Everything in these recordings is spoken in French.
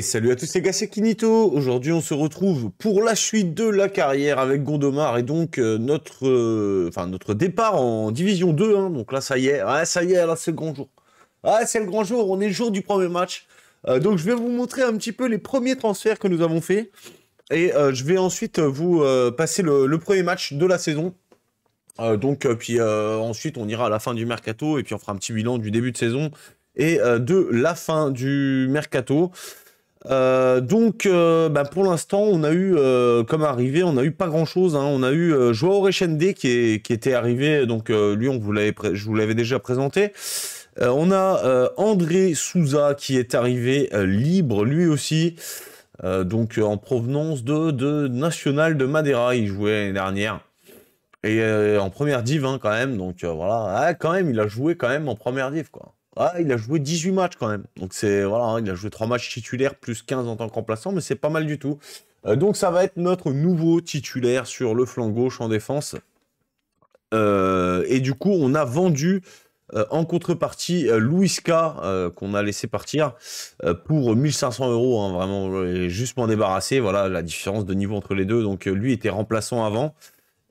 salut à tous les gars, c'est Kinito. Aujourd'hui, on se retrouve pour la suite de la carrière avec Gondomar et donc euh, notre, euh, notre départ en division 2. Hein. Donc là, ça y est, ça y est, là c'est le grand jour. Ah, c'est le grand jour. On est le jour du premier match. Euh, donc je vais vous montrer un petit peu les premiers transferts que nous avons faits et je vais ensuite vous passer le, le, premier match de la saison. donc puis ensuite, on ira à la fin du mercato et puis on fera un petit bilan du début de saison et de la fin du mercato. Euh, donc, euh, bah, pour l'instant, on a eu, euh, comme arrivé, on a eu pas grand-chose. Hein. On a eu Joao Rechende qui, est, qui était arrivé, donc lui, on vous je vous l'avais déjà présenté. on a André Souza qui est arrivé libre, lui aussi, donc en provenance de, National de Madeira. Il jouait l'année dernière. Et en première div, hein, quand même. Donc voilà, ah, quand même, il a joué quand même en première div, quoi ah, il a joué 18 matchs quand même. Donc c'est voilà, hein, il a joué 3 matchs titulaires plus 15 en tant que remplaçant, mais c'est pas mal du tout. Euh, donc ça va être notre nouveau titulaire sur le flanc gauche en défense. Euh, et du coup, on a vendu euh, en contrepartie Louis K qu'on a laissé partir pour 1500 euros. Hein, vraiment, juste m'en débarrasser. Voilà la différence de niveau entre les deux. Donc lui était remplaçant avant.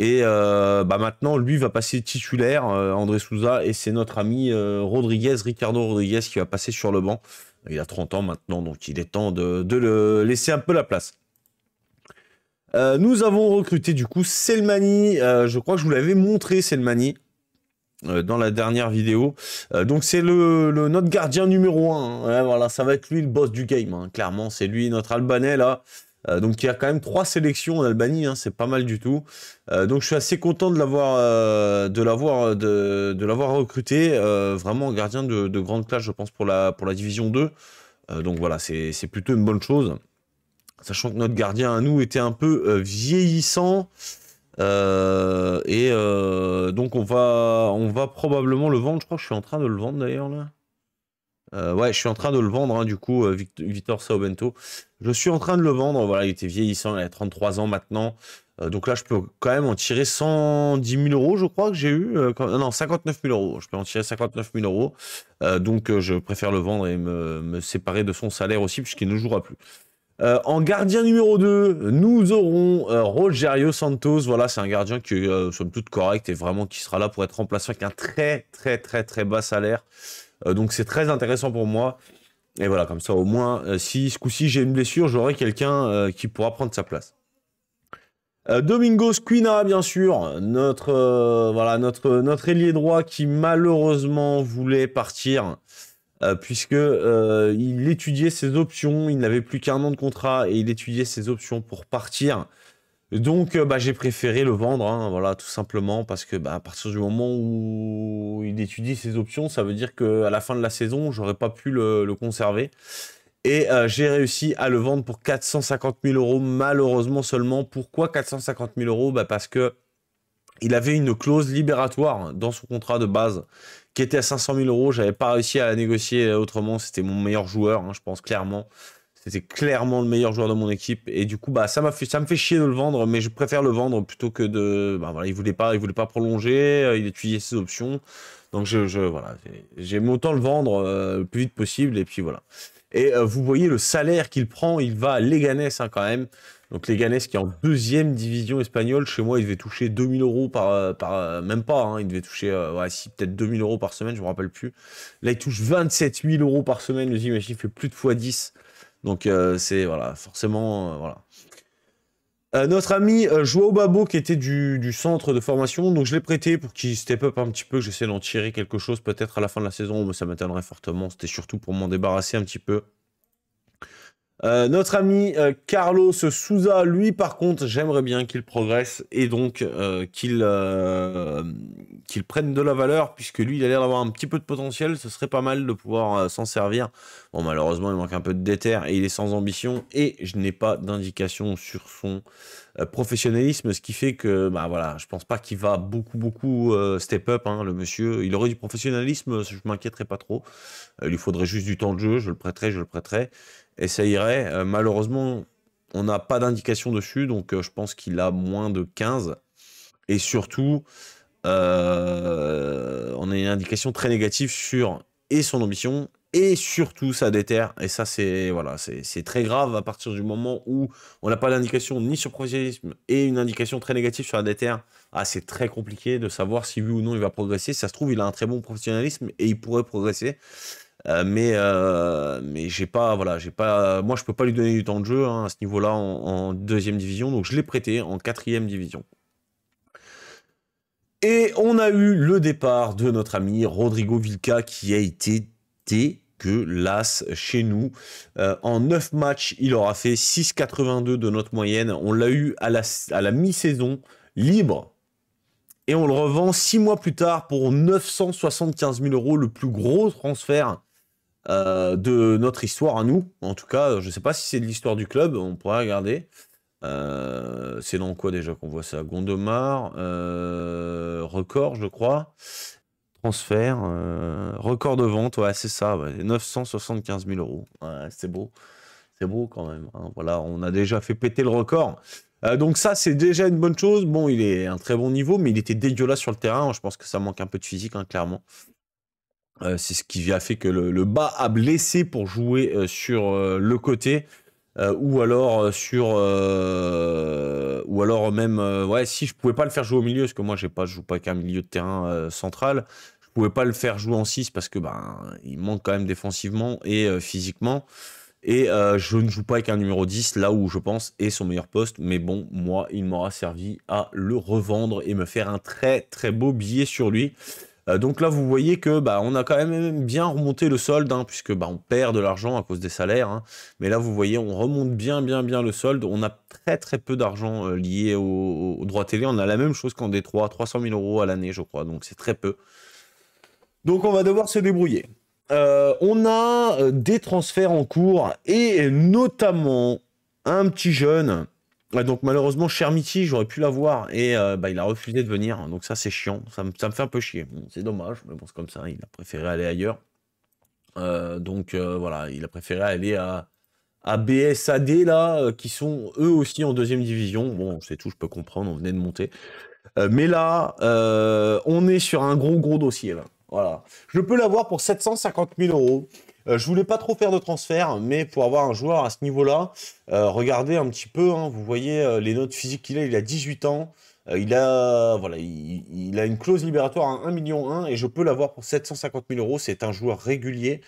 Et euh, bah maintenant, lui va passer titulaire, euh, André Souza, et c'est notre ami euh, Rodriguez, Ricardo Rodriguez, qui va passer sur le banc. Il a 30 ans maintenant, donc il est temps de, le laisser un peu la place. nous avons recruté du coup Selmani. je crois que je vous l'avais montré Selmani dans la dernière vidéo. donc c'est le, notre gardien numéro 1. Hein. voilà, ça va être lui le boss du game. Hein. Clairement, c'est lui notre Albanais là. Euh, donc il y a quand même trois sélections en Albanie, hein, c'est pas mal du tout. Euh, donc je suis assez content de l'avoir euh, de de, l'avoir recruté, vraiment un gardien de, grande classe, je pense pour la pour la division 2. donc voilà, c'est plutôt une bonne chose. Sachant que notre gardien à nous était un peu vieillissant. et donc on va on va probablement le vendre, je crois que je suis en train de le vendre d'ailleurs là. Euh, ouais, je suis en train de le vendre, hein, du coup, euh, Victor Saobento. Je suis en train de le vendre. Voilà, il était vieillissant, il a 33 ans maintenant. Euh, donc là, je peux quand même en tirer 110 000 euros, je crois que j'ai eu. Non, 59 000 euros. Je peux en tirer 59 000 euros. donc, je préfère le vendre et me, séparer de son salaire aussi, puisqu'il ne jouera plus. en gardien numéro 2, nous aurons Rogerio Santos. Voilà, c'est un gardien qui est somme toute correct et vraiment qui sera là pour être remplacé avec un très très très très bas salaire. Euh, donc c'est très intéressant pour moi. Et voilà, comme ça, au moins, euh, si ce coup-ci j'ai une blessure, j'aurai quelqu'un euh, qui pourra prendre sa place. Domingo Squina, bien sûr, notre, voilà, notre, notre ailier droit qui malheureusement voulait partir, puisque il étudiait ses options, il n'avait plus qu'un an de contrat et il étudiait ses options pour partir. Donc, euh, bah, j'ai préféré le vendre, hein, voilà, tout simplement, parce que bah, à partir du moment où il étudie ses options, ça veut dire qu'à la fin de la saison, j'aurais pas pu le, conserver. Et euh, j'ai réussi à le vendre pour 450 000 euros, malheureusement seulement. Pourquoi 450 000 euros bah, Parce que il avait une clause libératoire dans son contrat de base qui était à 500 000 euros. J'avais pas réussi à la négocier autrement. C'était mon meilleur joueur, hein, je pense clairement. C'était clairement le meilleur joueur de mon équipe. Et du coup, bah, ça, ça me fait chier de le vendre, mais je préfère le vendre plutôt que de. Bah, il ne voulait, pas, voulait pas prolonger, euh, il étudiait ses options. Donc, je, voilà, j'aime autant le vendre euh, le plus vite possible. Et puis voilà. Et euh, vous voyez le salaire qu'il prend, il va à Leganés hein, quand même. Donc Leganés qui est en deuxième division espagnole, chez moi il devait toucher 2000 euros par, par même pas, hein. il devait toucher si, peut-être 2000 euros par semaine, je ne me rappelle plus. Là il touche 27 000 euros par semaine, Vous imaginez, il fait plus de fois 10. Donc euh, c'est voilà, forcément euh, voilà. Euh, notre ami Joao Babo, qui était du, centre de formation, donc je l'ai prêté pour qu'il step up un petit peu, j'essaie d'en tirer quelque chose peut-être à la fin de la saison, mais ça m'étonnerait fortement, c'était surtout pour m'en débarrasser un petit peu. notre ami Carlos Souza, lui par contre, j'aimerais bien qu'il progresse et donc qu'il qu'il prenne de la valeur, puisque lui, il a l'air d'avoir un petit peu de potentiel. Ce serait pas mal de pouvoir euh, s'en servir. Bon, malheureusement, il manque un peu de déter et il est sans ambition. Et je n'ai pas d'indication sur son euh, professionnalisme, ce qui fait que, bah voilà, je pense pas qu'il va beaucoup, beaucoup euh, step up, hein, le monsieur. Il aurait du professionnalisme, je m'inquiéterais pas trop. il lui faudrait juste du temps de jeu, je le prêterais, je le prêterais. Et ça irait. malheureusement, on n'a pas d'indication dessus, donc je pense qu'il a moins de 15. Et surtout, euh, on a une indication très négative sur et son ambition et surtout sa déterre. Et ça, c'est voilà, c'est très grave à partir du moment où on n'a pas d'indication ni sur professionnalisme et une indication très négative sur la déterre. Ah, c'est très compliqué de savoir si oui ou non il va progresser. ça se trouve, il a un très bon professionnalisme et il pourrait progresser. Euh, mais euh, mais j'ai pas voilà j'ai pas moi je peux pas lui donner du temps de jeu hein, à ce niveau-là en, en deuxième division donc je l'ai prêté en quatrième division. Et on a eu le départ de notre ami Rodrigo Vilca qui a été dégueulasse chez nous. Euh, en 9 matchs, il aura fait 6,82 de notre moyenne. On l'a eu à la, mi-saison libre. Et on le revend 6 mois plus tard pour 975 000 euros, le plus gros transfert euh, de notre histoire à nous. En tout cas, je ne sais pas si c'est de l'histoire du club, on pourra regarder. Euh, c'est dans quoi déjà qu'on voit ça Gondomar. Euh je crois. Transfert, euh, record de vente, ouais, c'est ça, 975 mille euros. c'est beau, c'est beau quand même. Hein. Voilà, on a déjà fait péter le record. Euh, donc ça, c'est déjà une bonne chose. Bon, il est un très bon niveau, mais il était dégueulasse sur le terrain. Je pense que ça manque un peu de physique, hein, clairement. Euh, c'est ce qui a fait que le, bas a blessé pour jouer sur le côté. Euh, ou alors euh, sur euh, ou alors même ouais si je pouvais pas le faire jouer au milieu parce que moi j'ai pas je joue pas qu'un milieu de terrain central je pouvais pas le faire jouer en 6 parce que ben il manque quand même défensivement et physiquement et je ne joue pas avec un numéro 10 là où je pense est son meilleur poste mais bon moi il m'aura servi à le revendre et me faire un très très beau billet sur lui euh, donc là, vous voyez que bah, on a quand même bien remonté le solde, hein, puisque bah, on perd de l'argent à cause des salaires. Hein. Mais là, vous voyez, on remonte bien, bien, bien le solde. On a très, très peu d'argent euh, lié au droit télé. On a la même chose qu'en Détroit, 300 000 euros à l'année, je crois. Donc c'est très peu. Donc on va devoir se débrouiller. Euh, on a des transferts en cours et notamment un petit jeune donc malheureusement, Chermiti, j'aurais pu l'avoir et euh, bah, il a refusé de venir. Donc ça, c'est chiant. Ça me, fait un peu chier. c'est dommage, mais bon, c'est comme ça. Il a préféré aller ailleurs. Euh, donc euh, voilà, il a préféré aller à, à BSAD, là, qui sont eux aussi en deuxième division. Bon, c'est tout, je peux comprendre, on venait de monter. mais là, on est sur un gros, gros dossier, Voilà. Je peux l'avoir pour 750 000 euros. Euh, je voulais pas trop faire de transfert, mais pour avoir un joueur à ce niveau-là, euh, regardez un petit peu, hein, vous voyez euh, les notes physiques qu'il a, il a 18 ans, il, a, voilà, a une clause libératoire à 1,1 million et je peux l'avoir pour 750 000 euros, c'est un joueur régulier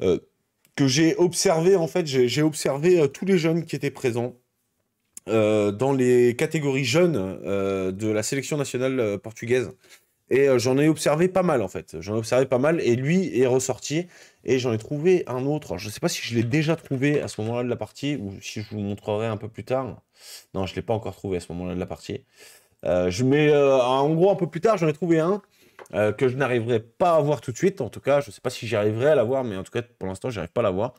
que j'ai observé, en fait, j'ai observé tous les jeunes qui étaient présents. dans les catégories jeunes de la sélection nationale portugaise. Et euh, j'en ai observé pas mal en fait. J'en ai observé pas mal et lui est ressorti. Et j'en ai trouvé un autre. je ne sais pas si je l'ai déjà trouvé à ce moment-là de la partie ou si je vous montrerai un peu plus tard. Non, je ne l'ai pas encore trouvé à ce moment-là de la partie. Euh, je mets euh, en gros un peu plus tard, j'en ai trouvé un que je n'arriverai pas à voir tout de suite. En tout cas, je ne sais pas si j'arriverai arriverai à l'avoir, mais en tout cas, pour l'instant, j'arrive pas à l'avoir.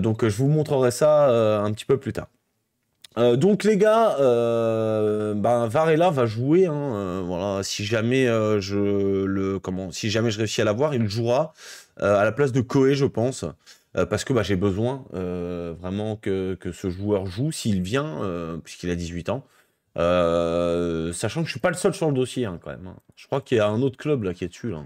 donc, je vous montrerai ça un petit peu plus tard. Euh, donc les gars, euh, ben, Varela va jouer. Hein, euh, voilà, si jamais je le comment, si jamais je réussis à l'avoir, il jouera à la place de Koé, je pense, parce que bah, j'ai besoin vraiment que, ce joueur joue s'il vient, puisqu'il a 18 ans. sachant que je suis pas le seul sur le dossier hein, quand même. Hein. Je crois qu'il y a un autre club qui est dessus là.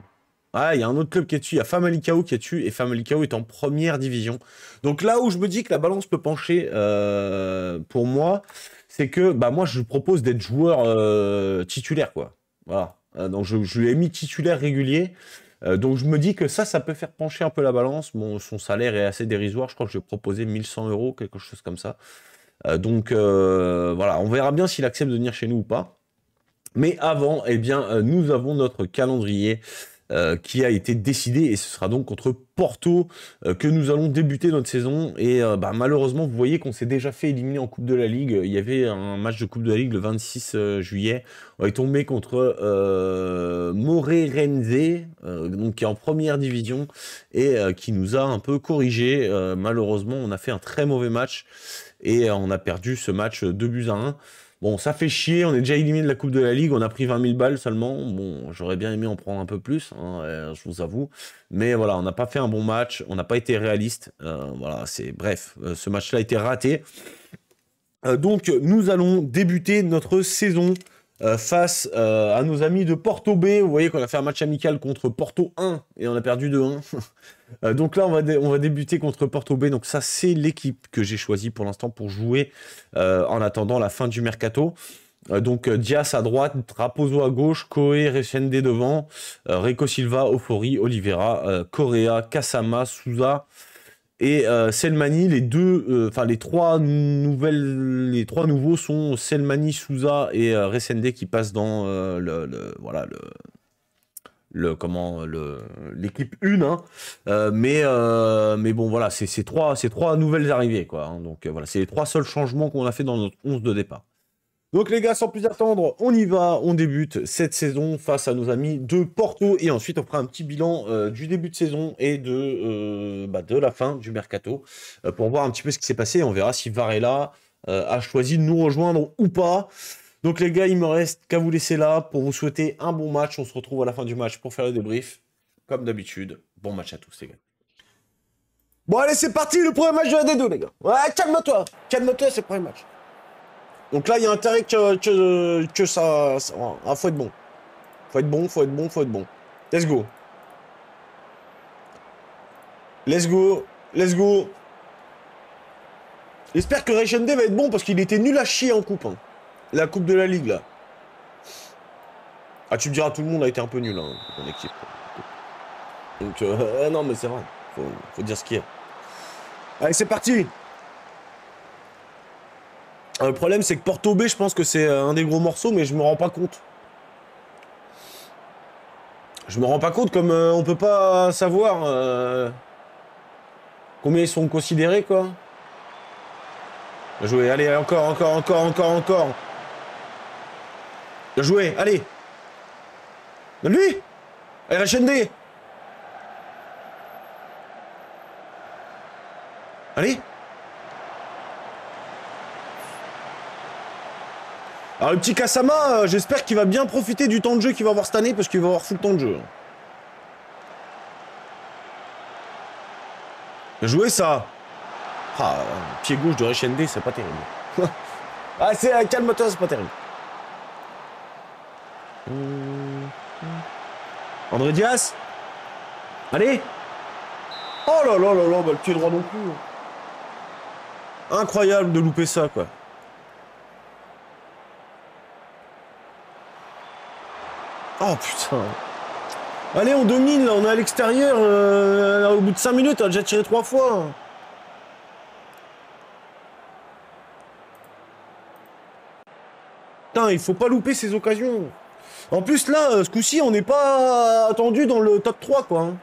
Ah, il y a un autre club qui est dessus, il y a Famalicao qui est dessus, et Famalicao est en première division. Donc là où je me dis que la balance peut pencher euh, pour moi, c'est que bah, moi je lui propose d'être joueur euh, titulaire, quoi. Voilà. Euh, donc je, lui ai mis titulaire régulier. donc je me dis que ça, ça peut faire pencher un peu la balance. son salaire est assez dérisoire, je crois que je vais proposer 1100 euros, quelque chose comme ça. donc voilà, on verra bien s'il accepte de venir chez nous ou pas. Mais avant, eh bien, nous avons notre calendrier euh, qui a été décidé et ce sera donc contre Porto euh, que nous allons débuter notre saison. Et euh, bah, malheureusement, vous voyez qu'on s'est déjà fait éliminer en Coupe de la Ligue. Il y avait un match de Coupe de la Ligue le 26 juillet. On est tombé contre Moreirense, donc qui est en première division et qui nous a un peu corrigé. malheureusement, on a fait un très mauvais match et on a perdu ce match 2 buts à 1. Bon, ça fait chier, on est déjà éliminé de la Coupe de la Ligue, on a pris 20 000 balles seulement. Bon, j'aurais bien aimé en prendre un peu plus, hein, euh, je vous avoue. Mais voilà, on n'a pas fait un bon match, on n'a pas été réaliste. Euh, voilà, c'est bref, euh, ce match-là a été raté. donc, nous allons débuter notre saison face à nos amis de Porto B. Vous voyez qu'on a fait un match amical contre Porto 1 et on a perdu 2-1. Euh, donc là, on va, on va débuter contre Porto B. Donc ça, c'est l'équipe que j'ai choisie pour l'instant pour jouer euh, en attendant la fin du mercato. Euh, donc Dias à droite, Raposo à gauche, Koe, Resende devant, Rico Silva, Ofori, Oliveira, Correa, Kasama, Souza et Selmani. Les deux, enfin les trois nouvelles, les trois nouveaux sont Selmani, Souza et Resende qui passent dans le, voilà le comment le l'équipe 1 hein. euh, mais euh, mais bon voilà c'est ces trois trois nouvelles arrivées quoi hein. donc euh, voilà c'est les trois seuls changements qu'on a fait dans notre 11 de départ donc les gars sans plus attendre on y va on débute cette saison face à nos amis de Porto et ensuite on fera un petit bilan du début de saison et de bah, de la fin du mercato pour voir un petit peu ce qui s'est passé on verra si Varela a choisi de nous rejoindre ou pas donc les gars, il me reste qu'à vous laisser là pour vous souhaiter un bon match. On se retrouve à la fin du match pour faire le débrief. Comme d'habitude, bon match à tous les gars. Bon allez, c'est parti, le premier match de la D2 les gars. Ouais, calme-toi, calme-toi, c'est le premier match. Donc là, il y a intérêt que, ça... ah, faut être bon. Faut être bon, faut être bon, faut être bon. Let's go. Let's go. Let's go. J'espère que D va être bon parce qu'il était nul à chier en coupe. Hein la Coupe de la Ligue, là. Ah, tu me diras, tout le monde a été un peu nul, hein, en équipe. Donc, euh, non, mais c'est vrai. Faut, faut dire ce qu'il y a. Allez, c'est parti euh, le problème, c'est que Porto B, je pense que c'est euh, un des gros morceaux, mais je me rends pas compte. Je me rends pas compte, comme on peut pas savoir combien ils sont considérés, quoi. Jouer, allez, encore, encore, encore, encore, encore. Bien joué, allez Donne-lui Allez, Rachende Allez Alors le petit Kasama, euh, j'espère qu'il va bien profiter du temps de jeu qu'il va avoir cette année, parce qu'il va avoir le temps de jeu. Jouer ça Ah, euh, pied gauche de Rachende, c'est pas terrible. ah, c'est... un euh, calme-toi, c'est pas terrible. André Dias Allez Oh là là là là, bah, le pied droit non plus. Hein. Incroyable de louper ça, quoi. Oh putain. Allez, on domine, là, on est à l'extérieur. Euh, au bout de 5 minutes, on a déjà tiré 3 fois. Hein. Putain, il faut pas louper ces occasions. En plus, là, euh, ce coup-ci, on n'est pas attendu dans le top 3, quoi. Hein.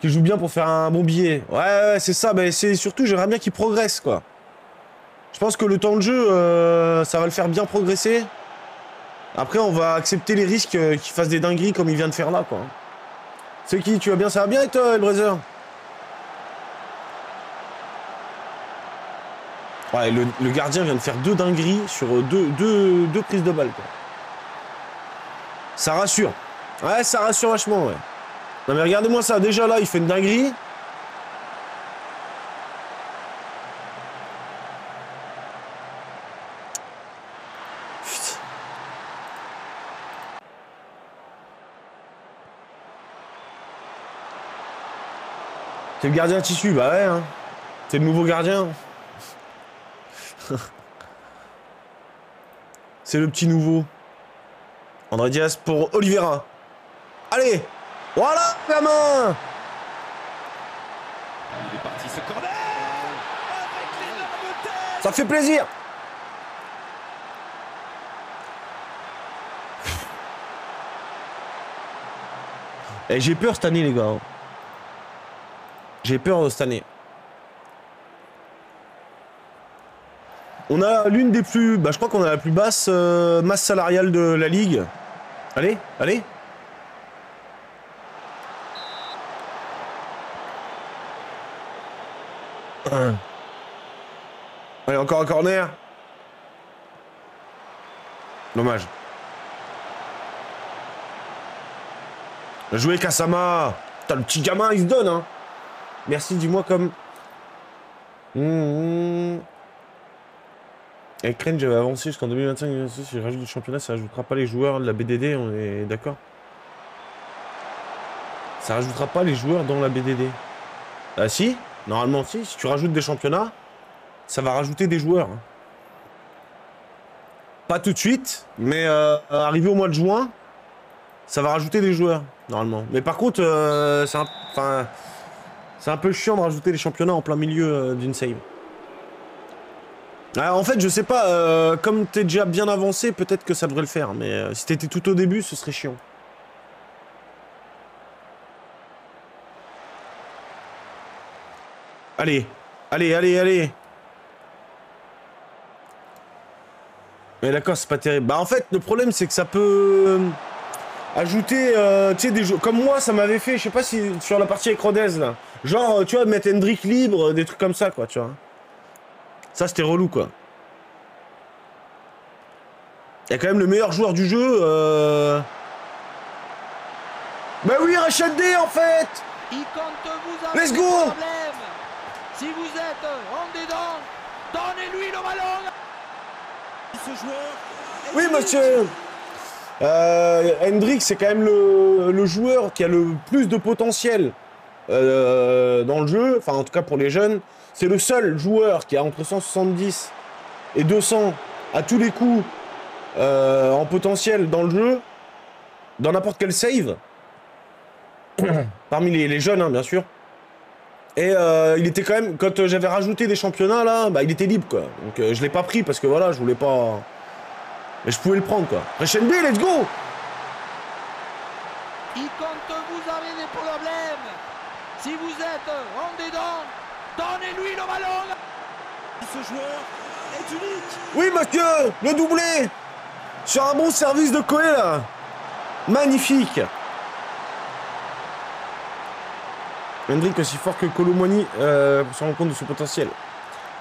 Qui joue bien pour faire un bon billet. Ouais, ouais c'est ça. Mais c'est surtout, j'aimerais bien qu'il progresse, quoi. Je pense que le temps de jeu, euh, ça va le faire bien progresser. Après, on va accepter les risques euh, qu'il fasse des dingueries comme il vient de faire là, quoi. C'est qui Tu vas bien Ça va bien avec toi, Elbrazer Ouais, le, gardien vient de faire deux dingueries sur deux, deux, deux prises de balles, quoi. Ça rassure. Ouais, ça rassure vachement, ouais. Non, mais regardez-moi ça. Déjà, là, il fait une dinguerie. T'es le gardien tissu, bah ouais, hein. T'es le nouveau gardien. C'est le petit nouveau. André Diaz pour Oliveira. Allez Voilà la main Il est parti ce Ça fait plaisir Et j'ai peur cette année les gars. J'ai peur cette année. On a l'une des plus... Bah, je crois qu'on a la plus basse euh, masse salariale de la Ligue. Allez, allez Allez, encore un corner Dommage. jouer Kasama T'as le petit gamin, il se donne, hein Merci, dis-moi comme... Mmh, mmh. Avec Cringe, j'avais avancé jusqu'en 2025. Si je rajoute des championnats, ça rajoutera pas les joueurs de la BDD, on est d'accord Ça rajoutera pas les joueurs dans la BDD. Ah si, normalement si. Si tu rajoutes des championnats, ça va rajouter des joueurs. Hein. Pas tout de suite, mais euh, arrivé au mois de juin, ça va rajouter des joueurs, normalement. Mais par contre, euh, c'est un, peu chiant de rajouter les championnats en plein milieu euh, d'une save. Ah, en fait, je sais pas, euh, comme t'es déjà bien avancé, peut-être que ça devrait le faire, hein, mais euh, si t'étais tout au début, ce serait chiant. Allez, allez, allez, allez Mais d'accord, c'est pas terrible. Bah en fait, le problème, c'est que ça peut euh, ajouter, tu sais, des jeux... Comme moi, ça m'avait fait, je sais pas si... Sur la partie avec Rodez, là. Genre, tu vois, mettre Hendrick libre, des trucs comme ça, quoi, tu vois. Ça, c'était relou, quoi. Il y a quand même le meilleur joueur du jeu. Euh... Bah oui, Rachel D, en fait Let's go Si vous êtes en dedans, donnez-lui le ballon Oui, monsieur euh, Hendrix, c'est quand même le, joueur qui a le plus de potentiel euh, dans le jeu, enfin en tout cas pour les jeunes. C'est le seul joueur qui a entre 170 et 200 à tous les coups euh, en potentiel dans le jeu, dans n'importe quel save, parmi les, jeunes hein, bien sûr. Et euh, il était quand même, quand j'avais rajouté des championnats là, bah, il était libre quoi. Donc je euh, je l'ai pas pris parce que voilà, je voulais pas. Mais je pouvais le prendre quoi. B, let's go Et quand vous avez des problèmes, si vous êtes en dedans, Donnez-lui le ballon Ce joueur est unique Oui, monsieur Le doublé Sur un bon service de Coé, là Magnifique Hendrick aussi fort que Colomoni euh, se rendre compte de son potentiel.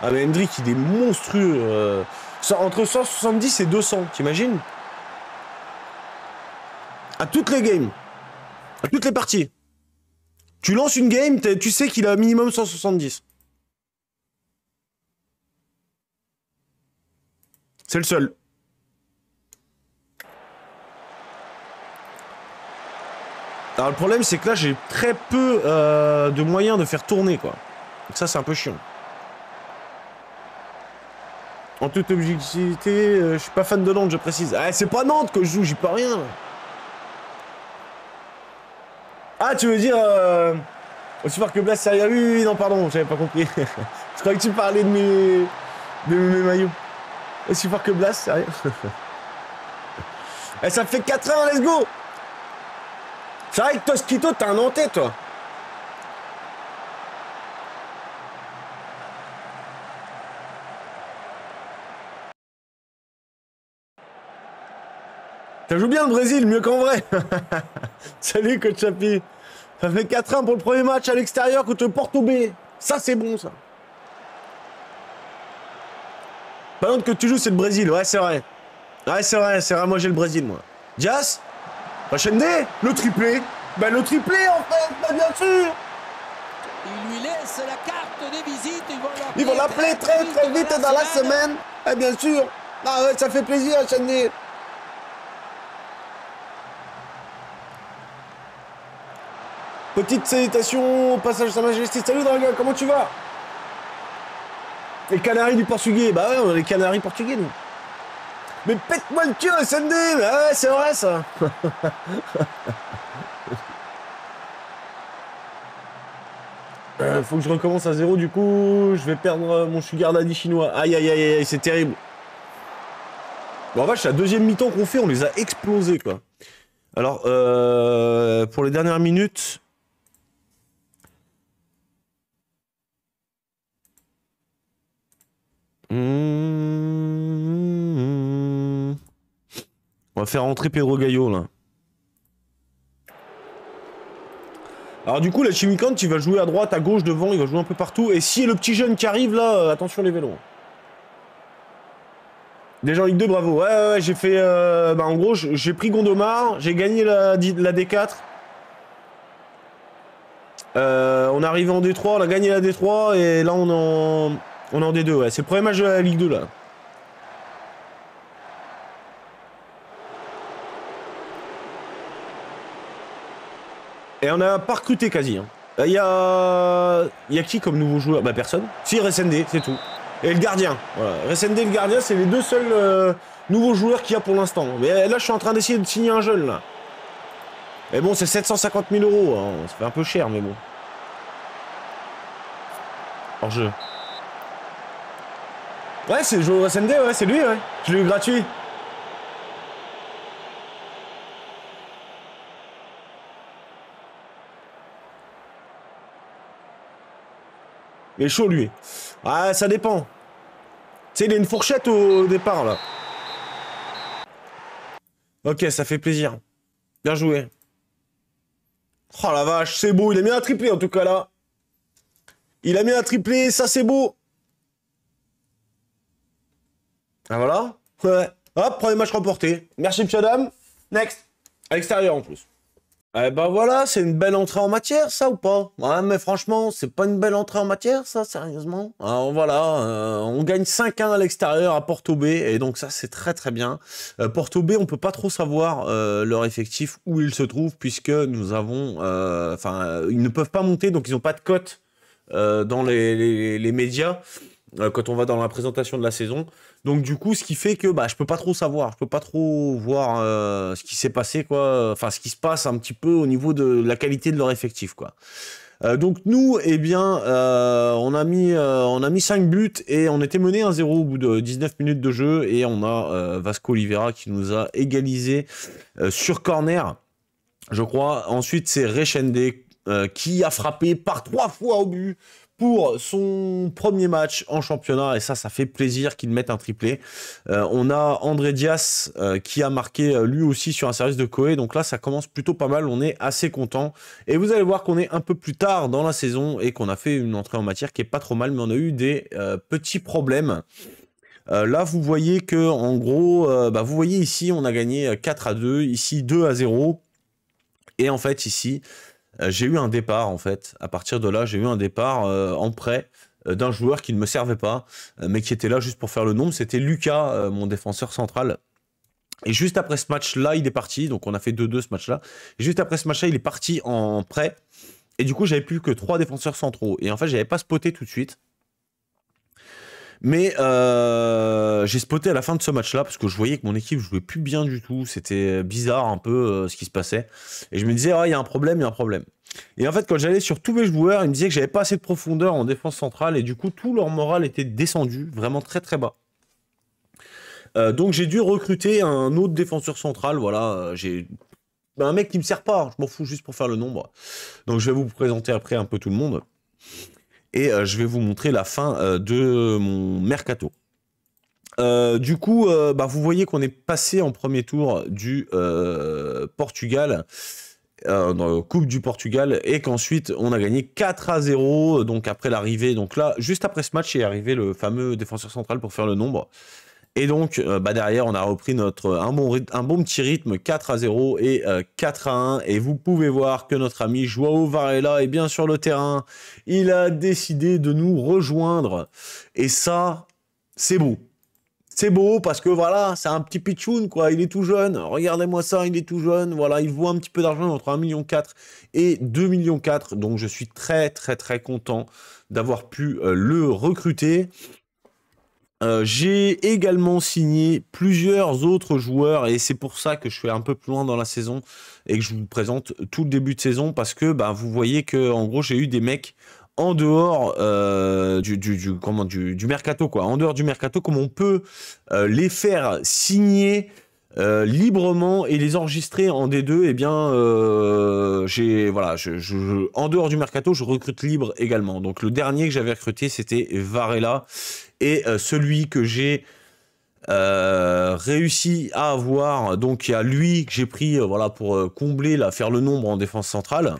Ah mais Hendrick il est monstrueux. Euh. entre 170 et 200, t'imagines À toutes les games. À toutes les parties. Tu lances une game, tu sais qu'il a minimum 170. C'est le seul. Alors le problème c'est que là j'ai très peu euh, de moyens de faire tourner quoi. Donc ça c'est un peu chiant. En toute objectivité, euh, je suis pas fan de Nantes, je précise. Ah c'est pas Nantes que je joue, j'y peux rien. Ah tu veux dire euh... aussi fort que Blast, sérieux Oui oui non pardon, j'avais pas compris. je croyais que tu parlais de mes. de mes maillots. Et si fort que Blas, sérieux Et eh, ça fait 4 ans, let's go C'est vrai que Tosquito, t'as un hanté toi Ça joue bien le Brésil, mieux qu'en vrai Salut, coach Chapi Ça fait 4 ans pour le premier match à l'extérieur que portes au B. Ça, c'est bon, ça Par contre, que tu joues, c'est le Brésil. Ouais, c'est vrai. Ouais, c'est vrai, c'est vrai. Moi, j'ai le Brésil, moi. Dias Rachende Le triplé Ben, le triplé, en fait ben, bien sûr Il lui laisse la carte des visites. Ils vont l'appeler très, très, vite dans la semaine. Eh bien sûr. Ah ouais, ça fait plaisir, Chendé. Petite salutation au passage de Sa Majesté. Salut, Dragon, comment tu vas les Canaries du Portugais. Bah ouais, on a les Canaries portugais, nous. Mais pète-moi le cul, Sunday Bah ouais, c'est vrai, ça euh, Faut que je recommence à zéro, du coup, je vais perdre euh, mon sugar daddy chinois. Aïe, aïe, aïe, aïe, c'est terrible. Bon, en vache, la deuxième mi-temps qu'on fait, on les a explosés, quoi. Alors, euh, pour les dernières minutes, Mmh. On va faire entrer Pedro Gaillot, là. Alors du coup, la Chimicante, il va jouer à droite, à gauche, devant, il va jouer un peu partout. Et si le petit jeune qui arrive là, euh, attention les vélos. Déjà en Ligue 2, bravo. Ouais, ouais, ouais j'ai fait... Euh, bah, en gros, j'ai pris Gondomar, j'ai gagné la, D4. Euh, on arrive en D3, on a gagné la D3, et là on en... On est en D2, ouais. C'est le premier match de la Ligue 2, là. Et on a pas recruté quasi. Hein. Bah, il y a... Y a qui comme nouveau joueur Bah personne. Si, Resende, c'est tout. Et le gardien. Voilà. Resende et le gardien, c'est les deux seuls euh, nouveaux joueurs qu'il y a pour l'instant. Mais euh, là, je suis en train d'essayer de signer un jeune, là. Mais bon, c'est 750 000 euros. Hein. Ça fait un peu cher, mais bon. Hors jeu. Ouais, c'est joué au SND, ouais, c'est lui, ouais. Je l'ai eu gratuit. Il est chaud, lui. Ah, ça dépend. Tu sais, il a une fourchette au départ, là. Ok, ça fait plaisir. Bien joué. Oh la vache, c'est beau. Il a mis un triplé, en tout cas, là. Il a mis un triplé, ça, c'est beau. Ah voilà Hop, premier match remporté. Merci, monsieur Adam. Next. À l'extérieur en plus. Eh ben voilà, c'est une belle entrée en matière, ça ou pas Ouais, mais franchement, c'est pas une belle entrée en matière, ça, sérieusement Alors hein, voilà, euh, on gagne 5-1 à l'extérieur à Porto B, et donc ça, c'est très très bien. Euh, Porto B, on peut pas trop savoir euh, leur effectif, où ils se trouvent, puisque nous avons... Enfin, ils ne peuvent pas monter, donc ils n'ont pas de cote dans les, les médias. Euh, quand on va dans la présentation de la saison. Donc du coup, ce qui fait que bah, je peux pas trop savoir, je peux pas trop voir euh, ce qui s'est passé, quoi. Enfin, ce qui se passe un petit peu au niveau de la qualité de leur effectif, quoi. Euh, donc nous, eh bien, on a mis on a mis 5 buts et on était mené 1-0 au bout de 19 minutes de jeu et on a Vasco Oliveira qui nous a égalisé sur corner, je crois. Ensuite, c'est Rechende qui a frappé par trois fois au but pour son premier match en championnat, et ça, ça fait plaisir qu'il mette un triplé. Euh, on a André Dias euh, qui a marqué euh, lui aussi sur un service de Koei, donc là, ça commence plutôt pas mal, on est assez content. Et vous allez voir qu'on est un peu plus tard dans la saison et qu'on a fait une entrée en matière qui est pas trop mal, mais on a eu des petits problèmes. là, vous voyez que, en gros, bah, vous voyez ici, on a gagné 4 à 2, ici 2 à 0. Et en fait, ici, euh, j'ai eu un départ en fait. À partir de là, j'ai eu un départ euh, en prêt euh, d'un joueur qui ne me servait pas, mais qui était là juste pour faire le nombre. C'était Lucas, mon défenseur central. Et juste après ce match-là, il est parti. Donc on a fait 2-2 ce match-là. Et juste après ce match-là, il est parti en prêt. Et du coup, j'avais plus que trois défenseurs centraux. Et en fait, j'avais pas spoté tout de suite. Mais euh, j'ai spoté à la fin de ce match-là parce que je voyais que mon équipe jouait plus bien du tout. C'était bizarre un peu euh, ce qui se passait. Et je me disais, il y a un problème, il y a un problème. Et en fait, quand j'allais sur tous mes joueurs, ils me disaient que j'avais pas assez de profondeur en défense centrale et du coup, tout leur moral était descendu vraiment très très bas. Euh, donc j'ai dû recruter un autre défenseur central, voilà, j'ai un mec qui me sert pas, hein. je m'en fous juste pour faire le nombre. Donc je vais vous présenter après un peu tout le monde et euh, je vais vous montrer la fin euh, de mon mercato. Euh, du coup, bah, vous voyez qu'on est passé en premier tour du Portugal, dans Coupe du Portugal, et qu'ensuite on a gagné 4 à 0, donc après l'arrivée, donc là, juste après ce match est arrivé le fameux défenseur central pour faire le nombre. Et donc, euh, bah derrière, on a repris notre, un, bon, un bon petit rythme 4 à 0 et 4 euh, à 1. Et vous pouvez voir que notre ami Joao Varela est bien sur le terrain. Il a décidé de nous rejoindre. Et ça, c'est beau. C'est beau parce que voilà, c'est un petit pitchoun, quoi. Il est tout jeune. Regardez-moi ça, il est tout jeune. Voilà, il vaut un petit peu d'argent entre 1,4 million et 2,4 millions. Donc, je suis très, très, très content d'avoir pu euh, le recruter. Euh, j'ai également signé plusieurs autres joueurs et c'est pour ça que je suis un peu plus loin dans la saison et que je vous présente tout le début de saison parce que bah, vous voyez que en gros j'ai eu des mecs en dehors euh, du, du, mercato quoi, en dehors du mercato comme on peut euh, les faire signer librement et les enregistrer en D2, et eh bien, j'ai voilà, en dehors du mercato, je recrute libre également. Donc le dernier que j'avais recruté, c'était Varela, et euh, celui que j'ai euh, réussi à avoir, donc il y a lui que j'ai pris euh, voilà, pour combler, faire le nombre en défense centrale.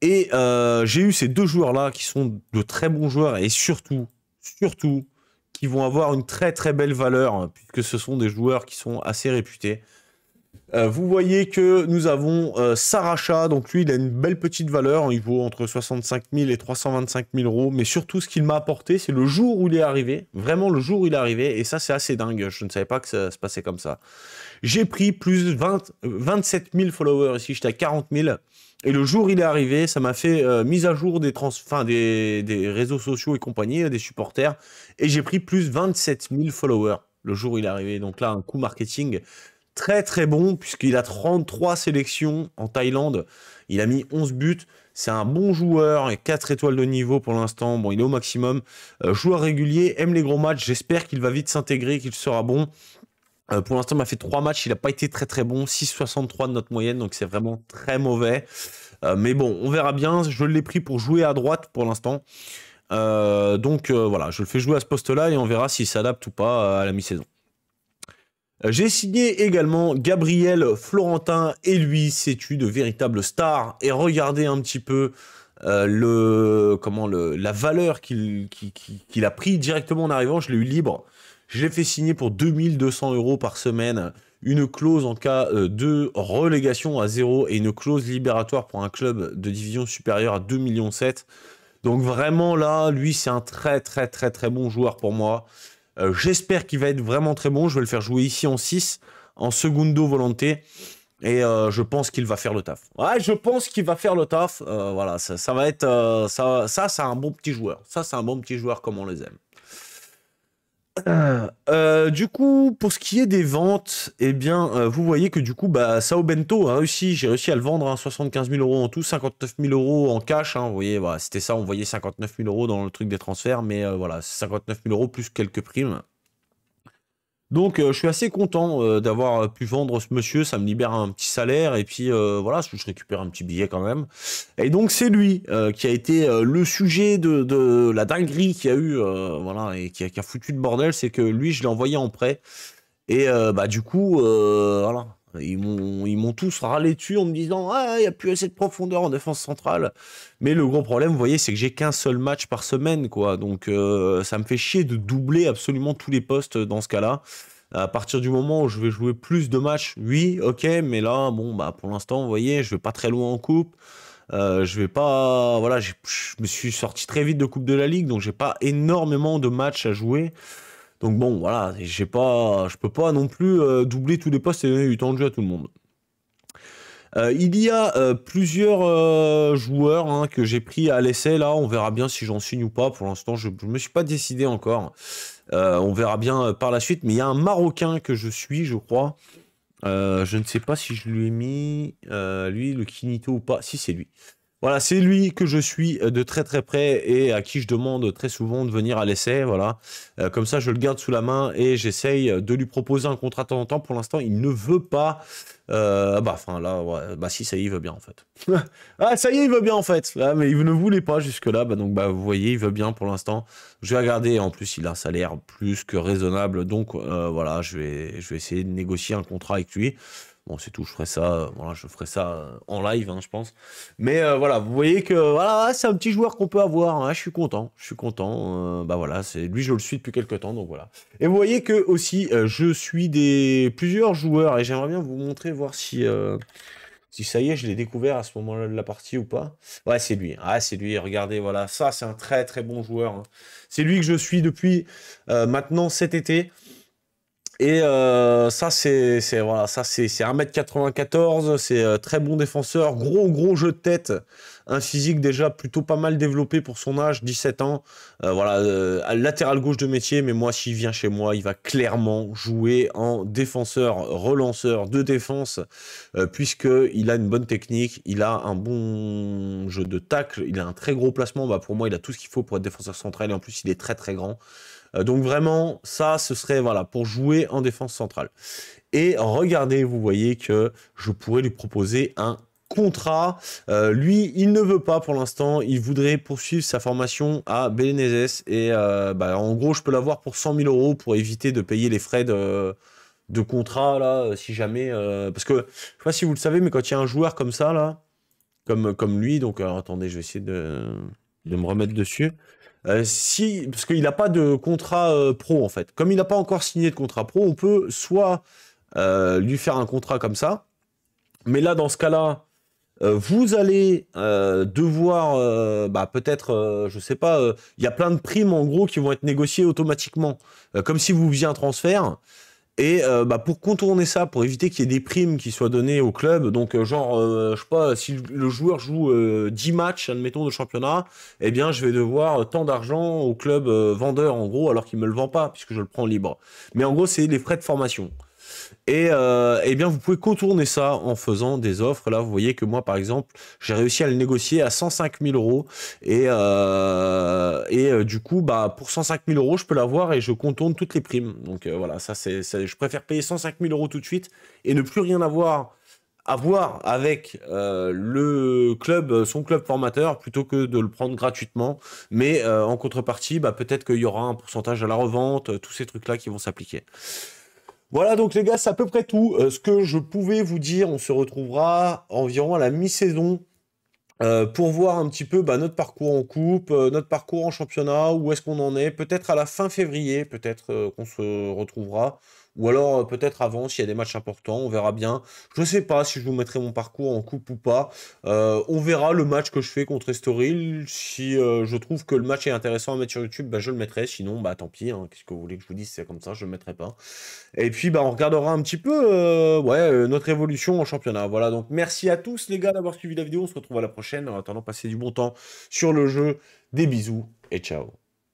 Et j'ai eu ces deux joueurs-là qui sont de très bons joueurs et surtout, surtout, qui vont avoir une très très belle valeur, puisque ce sont des joueurs qui sont assez réputés. Euh, vous voyez que nous avons euh, Saracha, donc lui il a une belle petite valeur, il vaut entre 65 000 et 325 000 euros, mais surtout ce qu'il m'a apporté c'est le jour où il est arrivé, vraiment le jour où il est arrivé, et ça c'est assez dingue, je ne savais pas que ça se passait comme ça. J'ai pris plus 20, 27 000 followers ici, j'étais à 40 000, et le jour où il est arrivé, ça m'a fait euh, mise à jour des, trans des, des réseaux sociaux et compagnie, des supporters, et j'ai pris plus 27 000 followers le jour où il est arrivé, donc là un coup marketing très très bon puisqu'il a 33 sélections en Thaïlande. Il a mis 11 buts. C'est un bon joueur et 4 étoiles de niveau pour l'instant. Bon, il est au maximum. Euh, joueur régulier, aime les gros matchs. J'espère qu'il va vite s'intégrer, qu'il sera bon. Euh, pour l'instant, il m'a fait 3 matchs. Il n'a pas été très très bon. 6,63 de notre moyenne, donc c'est vraiment très mauvais. Euh, mais bon, on verra bien. Je l'ai pris pour jouer à droite pour l'instant. donc voilà, je le fais jouer à ce poste-là et on verra s'il s'adapte ou pas à la mi-saison. Euh, j'ai signé également Gabriel Florentin et lui, c'est une véritable star. Et regardez un petit peu euh, le comment la valeur qu'il a pris directement en arrivant. Je l'ai eu libre. Je l'ai fait signer pour 2200 euros par semaine. Une clause en cas euh, de relégation à zéro et une clause libératoire pour un club de division supérieure à 2,7 millions. Donc vraiment là, lui, c'est un très très très très bon joueur pour moi. Euh, j'espère qu'il va être vraiment très bon. Je vais le faire jouer ici en 6, en secondo volonté. Et euh, je pense qu'il va faire le taf. Ouais, je pense qu'il va faire le taf. Euh, voilà, ça, ça va être... ça, ça c'est un bon petit joueur. Ça, c'est un bon petit joueur comme on les aime. Euh, euh, du coup, pour ce qui est des ventes, eh bien, euh, vous voyez que du coup, bah, Sao Bento a J'ai réussi à le vendre 75 hein, 000 euros en tout, 59 000 euros en cash. Hein. vous voyez, c'était ça. On voyait 59 000 euros dans le truc des transferts, mais voilà, 59 000 euros plus quelques primes. Donc euh, je suis assez content euh, d'avoir euh, pu vendre ce monsieur, ça me libère un petit salaire et puis voilà, je récupère un petit billet quand même. Et donc c'est lui qui a été le sujet de, la dinguerie qu'il y a eu, voilà, et qui a, foutu de bordel, c'est que lui je l'ai envoyé en prêt. Et bah du coup, voilà, ils m'ont tous râlé dessus en me disant Ah, il n'y a plus assez de profondeur en défense centrale. Mais le gros problème, vous voyez, c'est que j'ai qu'un seul match par semaine, quoi. Donc euh, ça me fait chier de doubler absolument tous les postes dans ce cas-là. À partir du moment où je vais jouer plus de matchs, oui, ok, mais là, bon, bah pour l'instant, vous voyez, je vais pas très loin en coupe. Euh, je vais pas. Voilà, je me suis sorti très vite de Coupe de la Ligue, donc j'ai pas énormément de matchs à jouer. Donc bon, voilà, j'ai pas, je peux pas non plus euh, doubler tous les postes et donner du temps de jeu à tout le monde. Euh, il y a euh, plusieurs joueurs hein, que j'ai pris à l'essai là. On verra bien si j'en signe ou pas. Pour l'instant, je ne me suis pas décidé encore. on verra bien par la suite. Mais il y a un Marocain que je suis, je crois. je ne sais pas si je lui ai mis lui le Kinito ou pas. Si c'est lui. Voilà, c'est lui que je suis euh, de très très près et à qui je demande très souvent de venir à l'essai. Voilà, euh, comme ça je le garde sous la main et j'essaye euh, de lui proposer un contrat de temps en temps. Pour l'instant, il ne veut pas. Ah bah, enfin là, bah si, ça y est, il veut bien en fait. ah, ça y est, il veut bien en fait. Ah, mais il ne voulait pas jusque-là. Bah, donc, bah, vous voyez, il veut bien pour l'instant. Je vais regarder. En plus, il a un salaire plus que raisonnable. Donc, voilà, je vais, je vais essayer de négocier un contrat avec lui. Bon, c'est tout, je ferai ça, euh, voilà, je ferai ça euh, en live, hein, je pense. Mais euh, voilà, vous voyez que voilà, c'est un petit joueur qu'on peut avoir. Hein, je suis content, je suis content. bah voilà, c'est lui, je le suis depuis quelques temps, donc voilà. Et vous voyez que aussi, je suis des plusieurs joueurs et j'aimerais bien vous montrer, voir si si ça y est, je l'ai découvert à ce moment-là de la partie ou pas. Ouais, c'est lui. Ah, c'est lui. Regardez, voilà. Ça, c'est un très, très bon joueur. Hein. C'est lui que je suis depuis maintenant cet été. Et euh, ça, c'est voilà, ça c'est 1m94, c'est euh, très bon défenseur, gros gros jeu de tête, un physique déjà plutôt pas mal développé pour son âge, 17 ans. Euh, voilà, latéral gauche de métier, mais moi s'il vient chez moi, il va clairement jouer en défenseur, relanceur de défense, puisqu'il a une bonne technique, il a un bon jeu de tacle, il a un très gros placement. Bah, pour moi, il a tout ce qu'il faut pour être défenseur central et en plus il est très très grand. Euh, donc vraiment, ça, ce serait voilà pour jouer en défense centrale. Et regardez, vous voyez que je pourrais lui proposer un contrat. Euh, lui, il ne veut pas pour l'instant. Il voudrait poursuivre sa formation à Belénésès. Et euh, bah, en gros, je peux l'avoir pour 100 000 euros pour éviter de payer les frais de, contrat, là, si jamais... parce que, je ne sais pas si vous le savez, mais quand il y a un joueur comme ça, là, comme, lui, donc attendez, je vais essayer de me remettre dessus. Euh, si, parce qu'il n'a pas de contrat euh, pro, en fait. Comme il n'a pas encore signé de contrat pro, on peut soit euh, lui faire un contrat comme ça, mais là, dans ce cas-là, vous allez devoir, bah, peut-être, je ne sais pas, il y a plein de primes, en gros, qui vont être négociées automatiquement. comme si vous faisiez un transfert, et euh, bah, pour contourner ça, pour éviter qu'il y ait des primes qui soient données au club, donc euh, genre, euh, je sais pas, si le joueur joue 10 matchs, admettons, de championnat, eh bien, je vais devoir tant d'argent au club vendeur, en gros, alors qu'il me le vend pas, puisque je le prends libre. Mais en gros, c'est les frais de formation. Et, euh, eh bien, vous pouvez contourner ça en faisant des offres. Là, vous voyez que moi, par exemple, j'ai réussi à le négocier à 105 000 euros. Et, euh, euh, du coup, bah, pour 105 000 euros, je peux l'avoir et je contourne toutes les primes. Donc voilà, ça, c'est, je préfère payer 105 000 euros tout de suite et ne plus rien avoir à voir avec le club, son club formateur, plutôt que de le prendre gratuitement. Mais en contrepartie, bah, peut-être qu'il y aura un pourcentage à la revente, tous ces trucs-là qui vont s'appliquer. Voilà donc les gars, c'est à peu près tout. Euh, ce que je pouvais vous dire, on se retrouvera environ à la mi-saison euh, pour voir un petit peu bah, notre parcours en coupe, euh, notre parcours en championnat, où est-ce qu'on en est. Peut-être à la fin février, peut-être qu'on se retrouvera. Ou alors euh, peut-être avant s'il y a des matchs importants, on verra bien. Je ne sais pas si je vous mettrai mon parcours en coupe ou pas. Euh, on verra le match que je fais contre Estoril. Si euh, je trouve que le match est intéressant à mettre sur YouTube, bah, je le mettrai. Sinon, bah tant pis. Hein. Qu'est-ce que vous voulez que je vous dise C'est comme ça, je ne le mettrai pas. Et puis bah on regardera un petit peu ouais, notre évolution en championnat. Voilà, donc merci à tous les gars d'avoir suivi la vidéo. On se retrouve à la prochaine. En attendant, passez du bon temps sur le jeu. Des bisous et ciao.